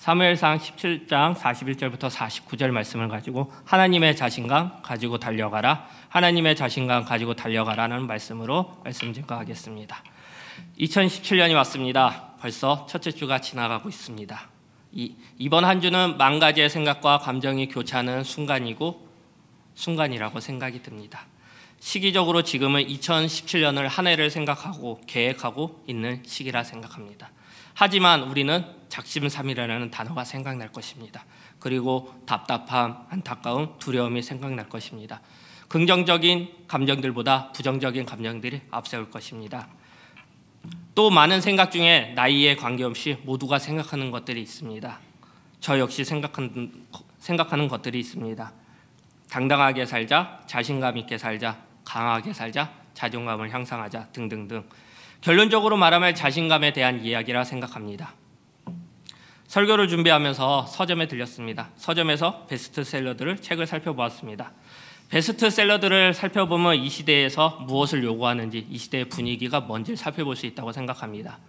사무엘상 17장 41절부터 49절 말씀을 가지고 하나님의 자신감 가지고 달려가라 하나님의 자신감 가지고 달려가라는 말씀으로 말씀 증거하겠습니다. 2017년이 왔습니다. 벌써 첫째 주가 지나가고 있습니다. 이, 이번 한 주는 만 가지의 생각과 감정이 교차하는 순간이고 순간이라고 생각이 듭니다. 시기적으로 지금은 2017년을 한 해를 생각하고 계획하고 있는 시기라 생각합니다. 하지만 우리는 작심삼일이라는 단어가 생각날 것입니다. 그리고 답답함, 안타까움, 두려움이 생각날 것입니다. 긍정적인 감정들보다 부정적인 감정들이 앞세울 것입니다. 또 많은 생각 중에 나이에 관계없이 모두가 생각하는 것들이 있습니다. 저 역시 생각하는, 생각하는 것들이 있습니다. 당당하게 살자, 자신감 있게 살자, 강하게 살자, 자존감을 향상하자 등등등. 결론적으로 말하면 자신감에 대한 이야기라 생각합니다. 설교를 준비하면서 서점에 들렸습니다. 서점에서 베스트셀러들을 책을 살펴보았습니다. 베스트셀러들을 살펴보면 이 시대에서 무엇을 요구하는지 이 시대의 분위기가 뭔지를 살펴볼 수 있다고 생각합니다.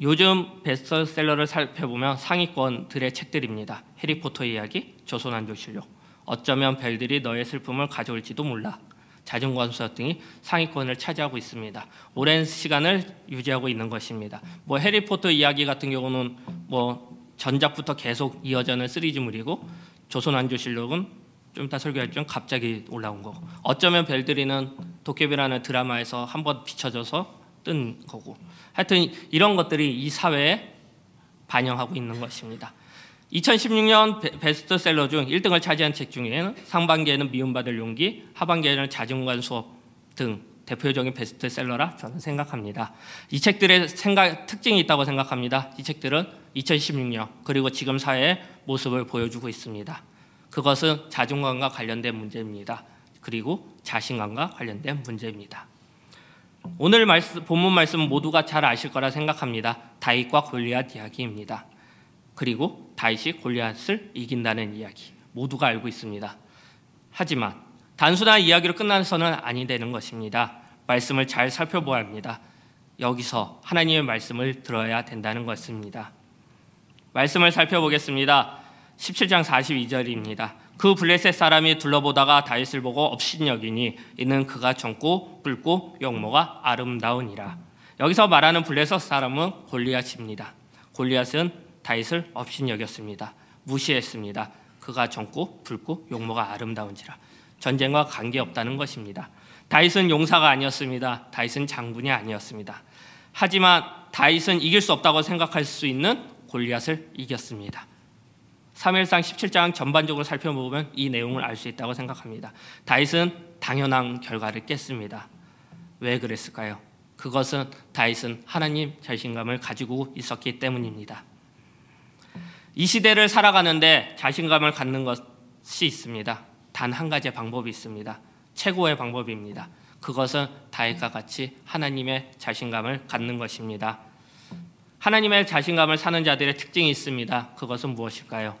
요즘 베스트셀러를 살펴보면 상위권들의 책들입니다. 해리포터 이야기, 조선왕조실록 어쩌면 별들이 너의 슬픔을 가져올지도 몰라, 자전거사 등이 상위권을 차지하고 있습니다. 오랜 시간을 유지하고 있는 것입니다. 뭐 해리포터 이야기 같은 경우는 뭐 전작부터 계속 이어져는 시리즈물이고 조선안조실록은 좀 이따 설교할 좀 갑자기 올라온 거고 어쩌면 벨드리는 도깨비라는 드라마에서 한 번 비춰져서 뜬 거고 하여튼 이런 것들이 이 사회에 반영하고 있는 것입니다. 2016년 베스트셀러 중 1등을 차지한 책 중에는 상반기에는 미움받을 용기, 하반기에는 자존감 수업 등 대표적인 베스트셀러라 저는 생각합니다. 이 책들의 생각, 특징이 있다고 생각합니다. 이 책들은 2016년 그리고 지금 사회의 모습을 보여주고 있습니다. 그것은 자존감과 관련된 문제입니다. 그리고 자신감과 관련된 문제입니다. 오늘 말씀, 본문 말씀 모두가 잘 아실 거라 생각합니다. 다윗과 골리앗 이야기입니다. 그리고 다윗이 골리앗을 이긴다는 이야기 모두가 알고 있습니다. 하지만 단순한 이야기로 끝나서는 아니 되는 것입니다. 말씀을 잘 살펴보아야 합니다. 여기서 하나님의 말씀을 들어야 된다는 것입니다. 말씀을 살펴보겠습니다. 17장 42절입니다. 그 블레셋 사람이 둘러보다가 다윗을 보고 업신여기니 이는 그가 젊고 붉고 용모가 아름다우니라. 여기서 말하는 블레셋 사람은 골리앗입니다. 골리앗은 다윗을 업신여겼습니다. 무시했습니다. 그가 젊고 붉고 용모가 아름다운지라 전쟁과 관계없다는 것입니다. 다윗은 용사가 아니었습니다. 다윗은 장군이 아니었습니다. 하지만 다윗은 이길 수 없다고 생각할 수 있는 골리앗을 이겼습니다. 3일상 17장 전반적으로 살펴보면 이 내용을 알 수 있다고 생각합니다. 다윗은 당연한 결과를 깼습니다. 왜 그랬을까요? 그것은 다윗은 하나님 자신감을 가지고 있었기 때문입니다. 이 시대를 살아가는데 자신감을 갖는 것이 있습니다. 단 한가지 방법이 있습니다. 최고의 방법입니다. 그것은 다윗과 같이 하나님의 자신감을 갖는 것입니다. 하나님의 자신감을 사는 자들의 특징이 있습니다. 그것은 무엇일까요?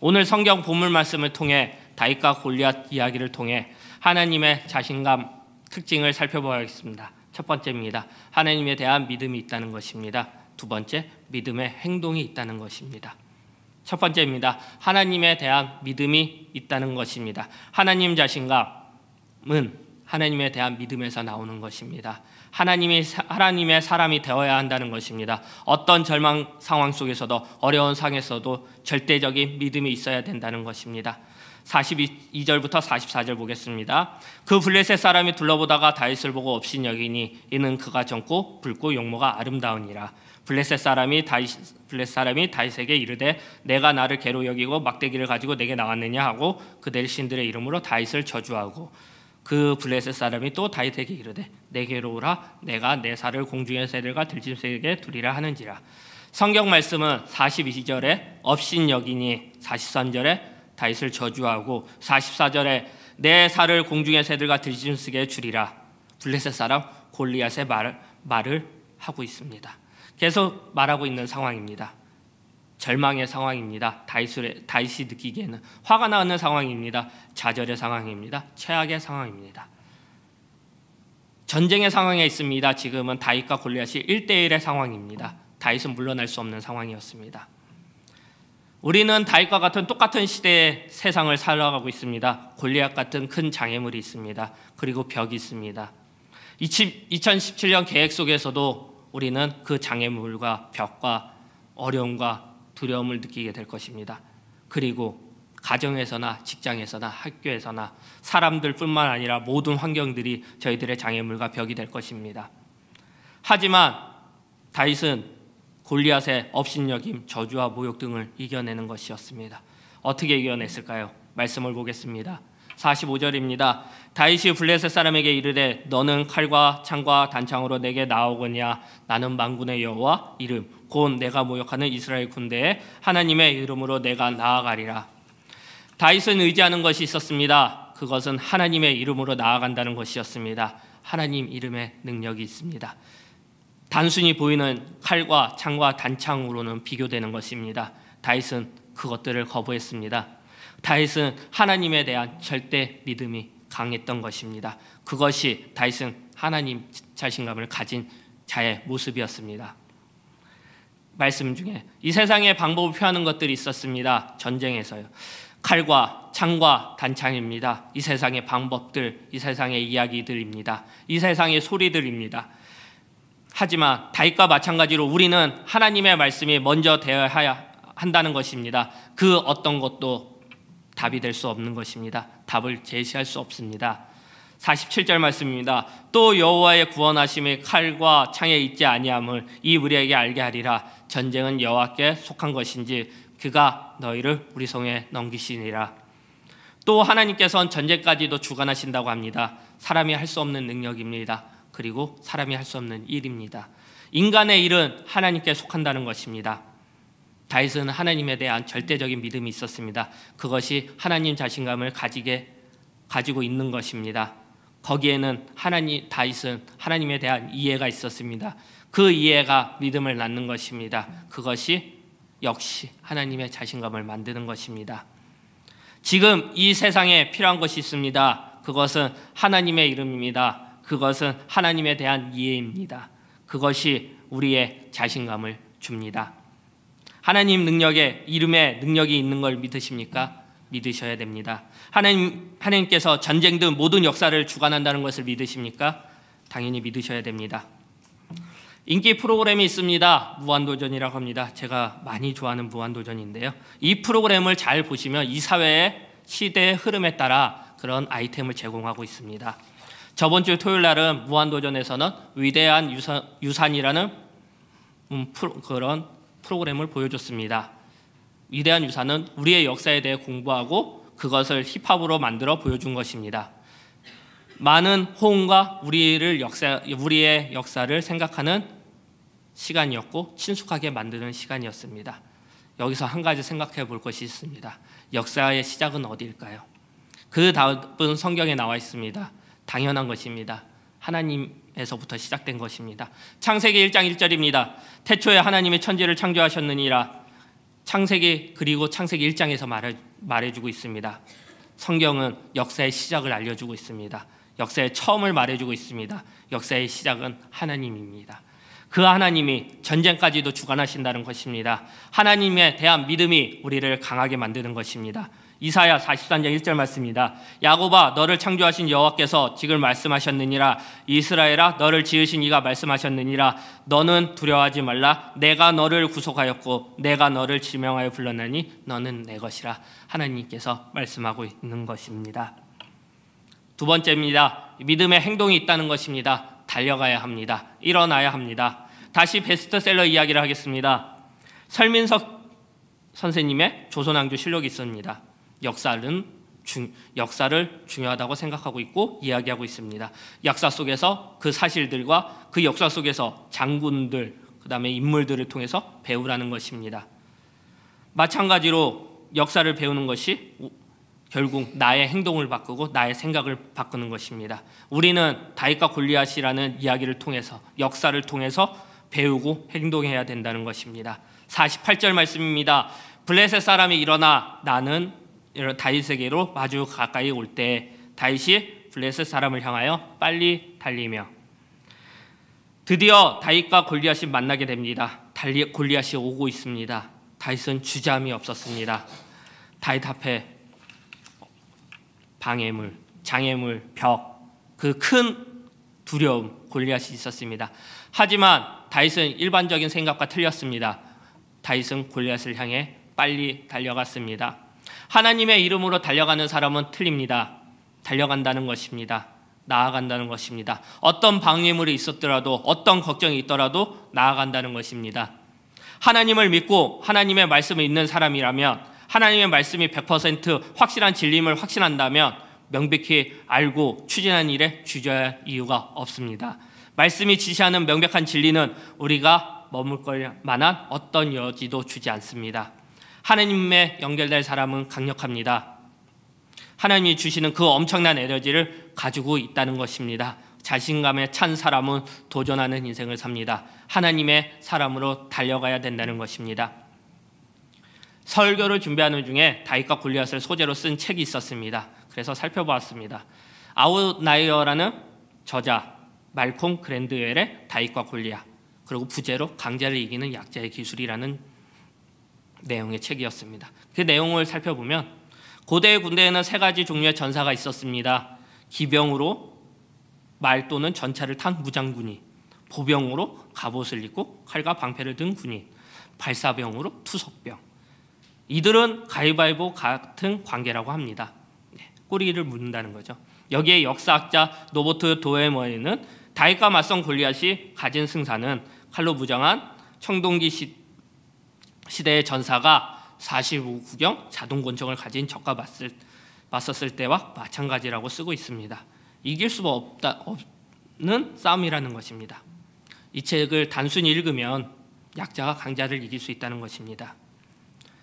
오늘 성경 본문 말씀을 통해 다윗과 골리앗 이야기를 통해 하나님의 자신감 특징을 살펴보겠습니다. 첫 번째입니다. 하나님에 대한 믿음이 있다는 것입니다. 두 번째, 믿음의 행동이 있다는 것입니다. 첫 번째입니다. 하나님에 대한 믿음이 있다는 것입니다. 하나님 자신감은 하나님에 대한 믿음에서 나오는 것입니다. 하나님이 하나님의 사람이 되어야 한다는 것입니다. 어떤 절망 상황 속에서도 어려운 상에서도 절대적인 믿음이 있어야 된다는 것입니다. 42절부터 44절 보겠습니다. 그 블레셋 사람이 둘러보다가 다윗을 보고 없인 여기니 이는 그가 젊고 붉고 용모가 아름다우니라. 블레셋 사람이 다윗 블레셋 사람이 다윗에게 이르되 내가 나를 개로 여기고 막대기를 가지고 내게 나왔느냐 하고 그대 신들의 이름으로 다윗을 저주하고 그 블레셋 사람이 또 다윗에게 이르되 내게로 오라 내가 내 살을 공중의 새들과 들짐새에게 두리라 하는지라. 성경 말씀은 42절에 업신 여기니 43절에 다윗을 저주하고 44절에 내 살을 공중의 새들과 들짐승에 주리라 블레셋 사람 골리앗의 말, 말을 하고 있습니다. 계속 말하고 있는 상황입니다. 절망의 상황입니다. 다윗의 다윗이 느끼기에는 화가 나는 상황입니다. 좌절의 상황입니다. 최악의 상황입니다. 전쟁의 상황에 있습니다. 지금은 다윗과 골리앗이 1대1의 상황입니다. 다윗은 물러날 수 없는 상황이었습니다. 우리는 다윗과 같은 똑같은 시대의 세상을 살아가고 있습니다. 골리앗 같은 큰 장애물이 있습니다. 그리고 벽이 있습니다. 2017년 계획 속에서도 우리는 그 장애물과 벽과 어려움과 두려움을 느끼게 될 것입니다. 그리고 가정에서나 직장에서나 학교에서나 사람들뿐만 아니라 모든 환경들이 저희들의 장애물과 벽이 될 것입니다. 하지만 다윗은 골리앗의 업신여김, 저주와 모욕 등을 이겨내는 것이었습니다. 어떻게 이겨냈을까요? 말씀을 보겠습니다. 45절입니다. 다윗이 블레셋 사람에게 이르되 너는 칼과 창과 단창으로 내게 나오거냐 나는 만군의 여호와 이름 곧 내가 모욕하는 이스라엘 군대에 하나님의 이름으로 내가 나아가리라. 다윗은 의지하는 것이 있었습니다. 그것은 하나님의 이름으로 나아간다는 것이었습니다. 하나님 이름에 능력이 있습니다. 단순히 보이는 칼과 창과 단창으로는 비교되는 것입니다. 다윗은 그것들을 거부했습니다. 다윗은 하나님에 대한 절대 믿음이 강했던 것입니다. 그것이 다윗은 하나님 자신감을 가진 자의 모습이었습니다. 말씀 중에 이 세상의 방법을 표하는 것들이 있었습니다. 전쟁에서요. 칼과 창과 단창입니다. 이 세상의 방법들, 이 세상의 이야기들입니다. 이 세상의 소리들입니다. 하지만 다윗과 마찬가지로 우리는 하나님의 말씀이 먼저 되어야 한다는 것입니다. 그 어떤 것도 답이 될 수 없는 것입니다. 답을 제시할 수 없습니다. 47절 말씀입니다. 또 여호와의 구원하심이 칼과 창에 있지 아니함을 이 우리에게 알게 하리라. 전쟁은 여호와께 속한 것인지 그가 너희를 우리 성에 넘기시니라. 또 하나님께서는 전쟁까지도 주관하신다고 합니다. 사람이 할 수 없는 능력입니다. 그리고 사람이 할 수 없는 일입니다. 인간의 일은 하나님께 속한다는 것입니다. 다윗은 하나님에 대한 절대적인 믿음이 있었습니다. 그것이 하나님 자신감을 가지게 가지고 있는 것입니다. 거기에는 하나님 다윗은 하나님에 대한 이해가 있었습니다. 그 이해가 믿음을 낳는 것입니다. 그것이 역시 하나님의 자신감을 만드는 것입니다. 지금 이 세상에 필요한 것이 있습니다. 그것은 하나님의 이름입니다. 그것은 하나님에 대한 이해입니다. 그것이 우리의 자신감을 줍니다. 하나님 능력에 이름에 능력이 있는 걸 믿으십니까? 믿으셔야 됩니다. 하나님 하나님께서 전쟁 등 모든 역사를 주관한다는 것을 믿으십니까? 당연히 믿으셔야 됩니다. 인기 프로그램이 있습니다. 무한도전이라고 합니다. 제가 많이 좋아하는 무한도전인데요. 이 프로그램을 잘 보시면 이 사회의 시대의 흐름에 따라 그런 아이템을 제공하고 있습니다. 저번 주 토요일 날은 무한도전에서는 위대한 유산, 이라는 음, 프로, 그런 프로그램을 보여줬습니다. 위대한 유산은 우리의 역사에 대해 공부하고 그것을 힙합으로 만들어 보여준 것입니다. 많은 호응과 우리를 역사, 우리의 역사를 생각하는 시간이었고 친숙하게 만드는 시간이었습니다. 여기서 한 가지 생각해 볼 것이 있습니다. 역사의 시작은 어디일까요? 그 답은 성경에 나와 있습니다. 당연한 것입니다. 하나님에서부터 시작된 것입니다. 창세기 1장 1절입니다. 태초에 하나님의 천지를 창조하셨느니라. 창세기 그리고 창세기 1장에서 말해, 말해주고 있습니다. 성경은 역사의 시작을 알려주고 있습니다. 역사의 처음을 말해주고 있습니다. 역사의 시작은 하나님입니다. 그 하나님이 전쟁까지도 주관하신다는 것입니다. 하나님에 대한 믿음이 우리를 강하게 만드는 것입니다. 이사야 43장 1절 말씀입니다. 야곱아 너를 창조하신 여호와께서 지금 말씀하셨느니라 이스라엘아 너를 지으신 이가 말씀하셨느니라 너는 두려워하지 말라 내가 너를 구속하였고 내가 너를 지명하여 불렀나니 너는 내 것이라 하나님께서 말씀하고 있는 것입니다. 두 번째입니다. 믿음의 행동이 있다는 것입니다. 달려가야 합니다. 일어나야 합니다. 다시 베스트셀러 이야기를 하겠습니다. 설민석 선생님의 조선왕조 실록이 있습니다. 역사는 중, 역사를 중요하다고 생각하고 있고 이야기하고 있습니다. 역사 속에서 그 사실들과 그 역사 속에서 장군들 그다음에 인물들을 통해서 배우라는 것입니다. 마찬가지로 역사를 배우는 것이 결국 나의 행동을 바꾸고 나의 생각을 바꾸는 것입니다. 우리는 다윗과 골리앗이라는 이야기를 통해서 역사를 통해서 배우고 행동해야 된다는 것입니다. 48절 말씀입니다. 블레셋 사람이 일어나 나는 이런 다윗에게로 아주 가까이 올 때 다윗이 블레셋 사람을 향하여 빨리 달리며 드디어 다윗과 골리앗이 만나게 됩니다. 달리 골리앗이 오고 있습니다. 다윗은 주저함이 없었습니다. 다윗 앞에 방해물, 장애물, 벽, 그 큰 두려움, 골리앗이 있었습니다. 하지만 다윗은 일반적인 생각과 틀렸습니다. 다윗은 골리앗을 향해 빨리 달려갔습니다. 하나님의 이름으로 달려가는 사람은 틀립니다. 달려간다는 것입니다. 나아간다는 것입니다. 어떤 방해물이 있었더라도 어떤 걱정이 있더라도 나아간다는 것입니다. 하나님을 믿고 하나님의 말씀을 있는 사람이라면 하나님의 말씀이 100% 확실한 진리임을 확신한다면 명백히 알고 추진한 일에 주저할 이유가 없습니다. 말씀이 지시하는 명백한 진리는 우리가 머물거 만한 어떤 여지도 주지 않습니다. 하나님의 연결될 사람은 강력합니다. 하나님이 주시는 그 엄청난 에너지를 가지고 있다는 것입니다. 자신감에 찬 사람은 도전하는 인생을 삽니다. 하나님의 사람으로 달려가야 된다는 것입니다. 설교를 준비하는 중에 다윗과 골리앗을 소재로 쓴 책이 있었습니다. 그래서 살펴보았습니다. 아웃나이어라는 저자 말콤 그랜드웰의 다윗과 골리앗 그리고 부재로 강자를 이기는 약자의 기술이라는 내용의 책이었습니다. 그 내용을 살펴보면 고대 군대에는 세 가지 종류의 전사가 있었습니다. 기병으로 말 또는 전차를 탄 무장군이, 보병으로 갑옷을 입고 칼과 방패를 든군이 발사병으로 투석병. 이들은 가위바위보 같은 관계라고 합니다. 네, 꼬리를 묻는다는 거죠. 여기에 역사학자 노보트 도에머에는 다윗과 맞선 골리앗이 가진 승사는 칼로 무장한 청동기 시대 시대의 전사가 45구경 자동 권총을 가진 적과 맞을, 맞섰을 때와 마찬가지라고 쓰고 있습니다. 이길 수 없다, 없는 싸움이라는 것입니다. 이 책을 단순히 읽으면 약자가 강자를 이길 수 있다는 것입니다.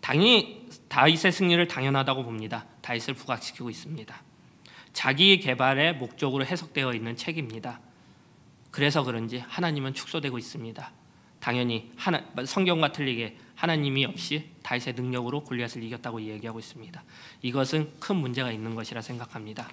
당연 다윗의 승리를 당연하다고 봅니다. 다윗을 부각시키고 있습니다. 자기 개발의 목적으로 해석되어 있는 책입니다. 그래서 그런지 하나님은 축소되고 있습니다. 당연히 하나, 성경과 틀리게 하나님이 없이 다윗의 능력으로 골리앗을 이겼다고 얘기하고 있습니다. 이것은 큰 문제가 있는 것이라 생각합니다.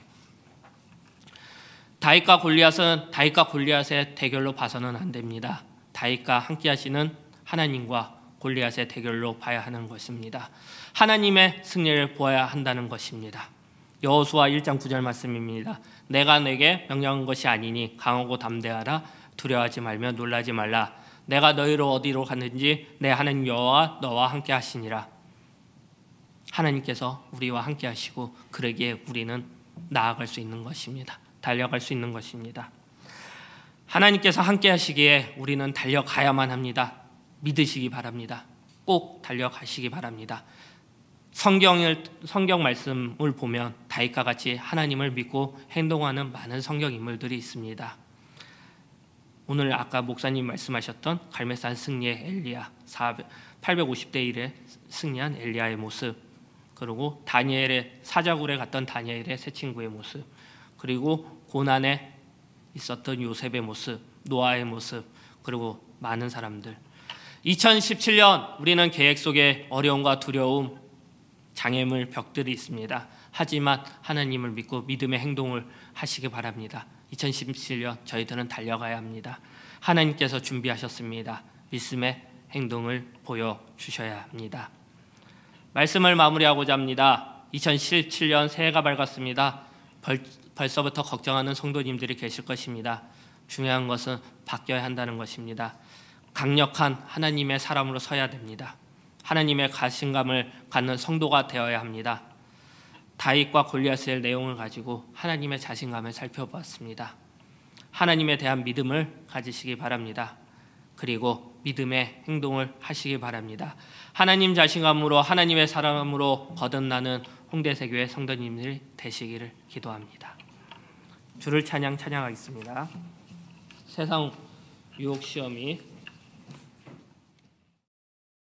다윗과 골리앗은 다윗과 골리앗의 대결로 봐서는 안 됩니다. 다윗과 함께 하시는 하나님과 골리앗의 대결로 봐야 하는 것입니다. 하나님의 승리를 보아야 한다는 것입니다. 여호수아 1장 9절 말씀입니다. 내가 내게 명령한 것이 아니니 강하고 담대하라 두려워하지 말며 놀라지 말라 내가 너희로 어디로 갔는지 내 하나님 여호와 너와 함께 하시니라. 하나님께서 우리와 함께 하시고 그러기에 우리는 나아갈 수 있는 것입니다. 달려갈 수 있는 것입니다. 하나님께서 함께 하시기에 우리는 달려가야만 합니다. 믿으시기 바랍니다. 꼭 달려가시기 바랍니다. 성경을 성경 말씀을 보면 다윗과 같이 하나님을 믿고 행동하는 많은 성경 인물들이 있습니다. 오늘 아까 목사님 말씀하셨던 갈매산 승리의 엘리야 850대 1에 승리한 엘리야의 모습 그리고 다니엘의 사자굴에 갔던 다니엘의 새 친구의 모습 그리고 고난에 있었던 요셉의 모습 노아의 모습 그리고 많은 사람들 2017년 우리는 계획 속에 어려움과 두려움 장애물 벽들이 있습니다 하지만 하나님을 믿고 믿음의 행동을 하시기 바랍니다. 2017년 저희들은 달려가야 합니다. 하나님께서 준비하셨습니다. 믿음의 행동을 보여주셔야 합니다. 말씀을 마무리하고자 합니다. 2017년 새해가 밝았습니다. 벌, 벌써부터 걱정하는 성도님들이 계실 것입니다. 중요한 것은 바뀌어야 한다는 것입니다. 강력한 하나님의 사람으로 서야 됩니다. 하나님의 가신감을 갖는 성도가 되어야 합니다. 다윗과 골리앗의 내용을 가지고 하나님의 자신감을 살펴보았습니다. 하나님에 대한 믿음을 가지시기 바랍니다. 그리고 믿음의 행동을 하시기 바랍니다. 하나님 자신감으로 하나님의 사랑으로 거듭나는 홍대세교의 성도님들 되시기를 기도합니다. 주를 찬양 찬양하겠습니다. 세상 유혹 시험이